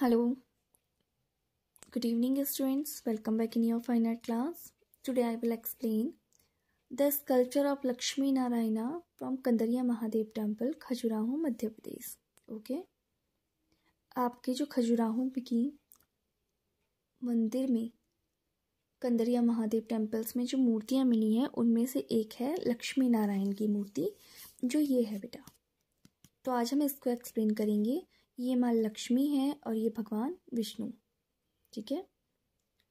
Hello. Good evening students. Welcome back in your final class. Today I will explain the sculpture of Lakshmi Narayana from Kandariya Mahadev Temple, Khajuraho, Madhya Pradesh. Okay. आपके जो खजुराहो की मंदिर में Kandariya Mahadev temples में जो मूर्तियाँ मिली हैं उनमें से एक है लक्ष्मी नारायण की मूर्ति जो ये है बेटा तो आज हम इसको एक्सप्लेन करेंगे ये माँ लक्ष्मी है और ये भगवान विष्णु ठीक है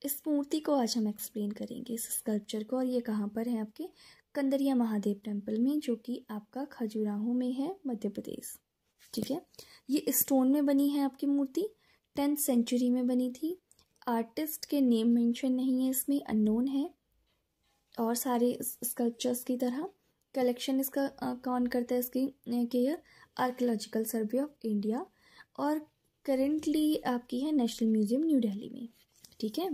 इस मूर्ति को आज हम एक्सप्लेन करेंगे इस स्कल्पचर को और ये कहाँ पर है आपके कंदरिया महादेव टेम्पल में जो कि आपका खजुराहो में है मध्य प्रदेश ठीक है ये स्टोन में बनी है आपकी मूर्ति टेंथ सेंचुरी में बनी थी आर्टिस्ट के नेम मेंशन नहीं है इसमें अननोन है और सारे स्कल्पचर्स की तरह कलेक्शन इसका कौन करता है इसकी care archaeological survey of India और करेंटली आपकी है नेशनल म्यूजियम न्यू डेली में ठीक है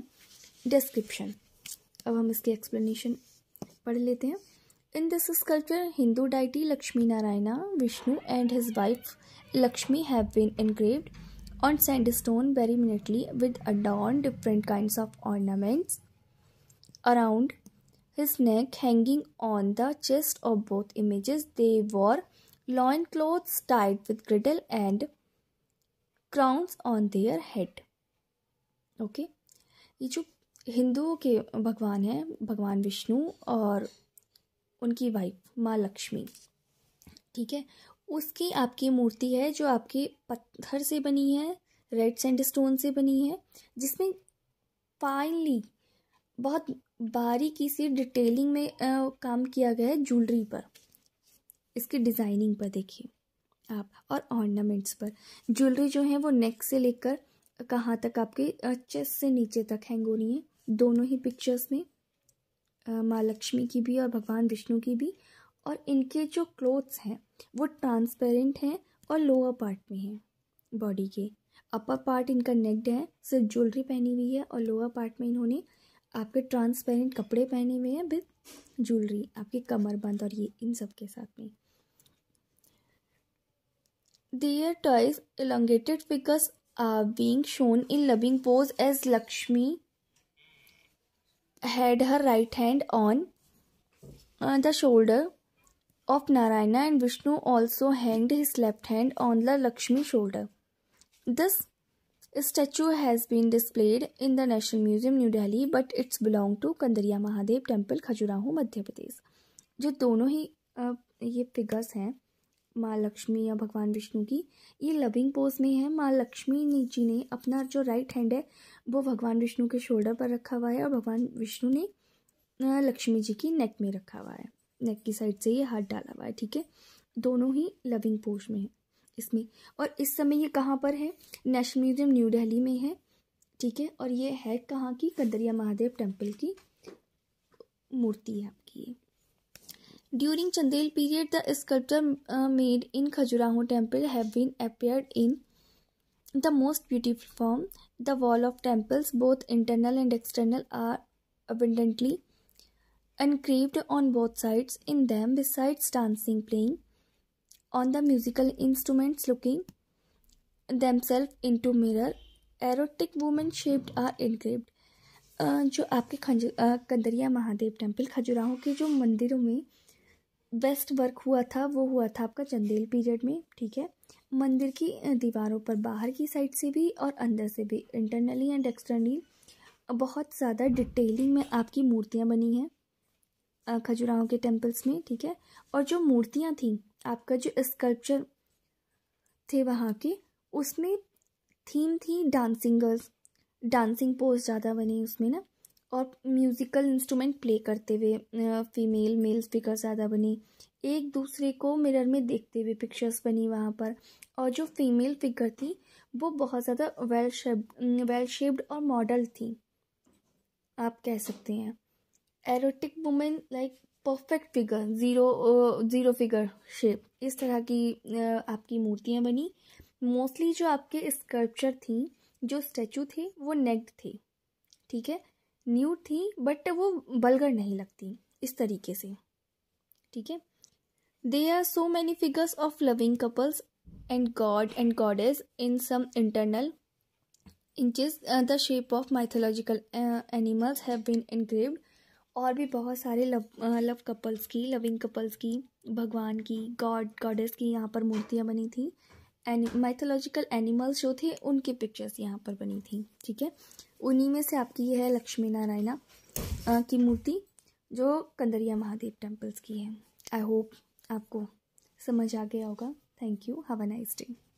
डिस्क्रिप्शन अब हम इसकी एक्सप्लेनेशन पढ़ लेते हैं in this sculpture Hindu deity Lakshmi Narayana Vishnu and his wife Lakshmi have been engraved on sand stone very minutely with adorn different kind of ornaments around his neck hanging on the chest of both images they wore loin clothes tied with girdle and crowns on their head okay ये जो हिंदुओं के भगवान हैं भगवान विष्णु और उनकी wife माँ लक्ष्मी ठीक है उसकी आपकी मूर्ति है जो आपके पत्थर से बनी है रेड सैंड स्टोन से बनी है जिसमें फाइनली बहुत बारीकी से डिटेलिंग में आ, काम किया गया है ज्वेलरी पर इसके डिज़ाइनिंग पर देखिए आप और ऑर्नामेंट्स पर ज्वेलरी जो है वो नेक से लेकर कहाँ तक आपके चेस्ट से नीचे तक हैंग हो रही है दोनों ही पिक्चर्स में माँ लक्ष्मी की भी और भगवान विष्णु की भी और इनके जो क्लोथ्स हैं वो ट्रांसपेरेंट हैं और लोअर पार्ट में हैं बॉडी के अपर पार्ट इनका नेक्ड है सिर्फ ज्वेलरी पहनी हुई है और लोअर पार्ट में इन्होंने आपके ट्रांसपेरेंट कपड़े पहने हुए हैं विद ज्वेलरी आपके कमर बंद और ये इन सब के साथ में Their toys, elongated figures, are being shown in loving pose as Lakshmi had her right hand on the shoulder of Narayana and Vishnu also hanged his left hand on the Lakshmi shoulder. This statue has been displayed in the National Museum, New Delhi, but it's belong to Kandariya Mahadev Temple, Khajuraho, Madhya Pradesh. जो दोनों ही ये figures हैं माँ लक्ष्मी या भगवान विष्णु की ये loving pose में है माँ लक्ष्मी जी ने अपना जो राइट हैंड है वो भगवान विष्णु के शोल्डर पर रखा हुआ है और भगवान विष्णु ने लक्ष्मी जी की नेक में रखा हुआ है नेक की साइड से ये हाथ डाला हुआ है ठीक है दोनों ही लविंग पोज में है इसमें और इस समय ये कहाँ पर है नेशनल म्यूजियम न्यू डेली में है ठीक है और ये है कहाँ की कदरिया महादेव टेम्पल की मूर्ति है आपकी ये During Chandel period, the sculpture uh, made in Khajuraho temple have been appeared in the most beautiful form. The wall of temples, both internal and external, are abundantly engraved on both sides. In them, besides dancing, playing on the musical instruments, looking themselves into mirror, erotic women shaped are engraved. Uh, जो आपके खंज uh, Kandariya Mahadev temple Khajuraho के जो मंदिरों में best work हुआ था वो हुआ था आपका चंदेल पीरियड में ठीक है मंदिर की दीवारों पर बाहर की साइड से भी और अंदर से भी इंटरनली एंड एक्सटर्नली बहुत ज़्यादा डिटेलिंग में आपकी मूर्तियाँ बनी हैं खजुराहों के टेम्पल्स में ठीक है और जो मूर्तियाँ थीं आपका जो स्कल्पचर थे वहाँ के उसमें थीम थी डांसिंग गर्ल्स डांसिंग पोज ज़्यादा बने उसमें ना और म्यूज़िकल इंस्ट्रूमेंट प्ले करते हुए फीमेल मेल फिगर ज़्यादा बनी एक दूसरे को मिरर में देखते हुए पिक्चर्स बनी वहाँ पर और जो फीमेल फिगर थी वो बहुत ज़्यादा वेल शेप वेल शेप्ड और मॉडल थी आप कह सकते हैं erotic women like perfect figure zero zero figure shape इस तरह की आपकी मूर्तियाँ बनी मोस्टली जो आपके स्कल्पचर थी जो स्टैचू थे वो नेक्ड थे ठीक है न्यूड थी बट वो बलगर नहीं लगती इस तरीके से ठीक है they are so many figures of loving couples and god and goddess in some internal inches the shape of mythological animals have been engraved और भी बहुत सारे लव लव कपल्स की लविंग कपल्स की भगवान की गॉड गॉडेस की यहाँ पर मूर्तियाँ बनी थी माइथोलॉजिकल एनिमल्स जो थे उनके पिक्चर्स यहाँ पर बनी थी ठीक है उन्हीं में से आपकी यह है लक्ष्मी नारायणा की मूर्ति जो कंदरिया महादेव टेम्पल्स की है आई होप आपको समझ आ गया होगा thank you have a nice day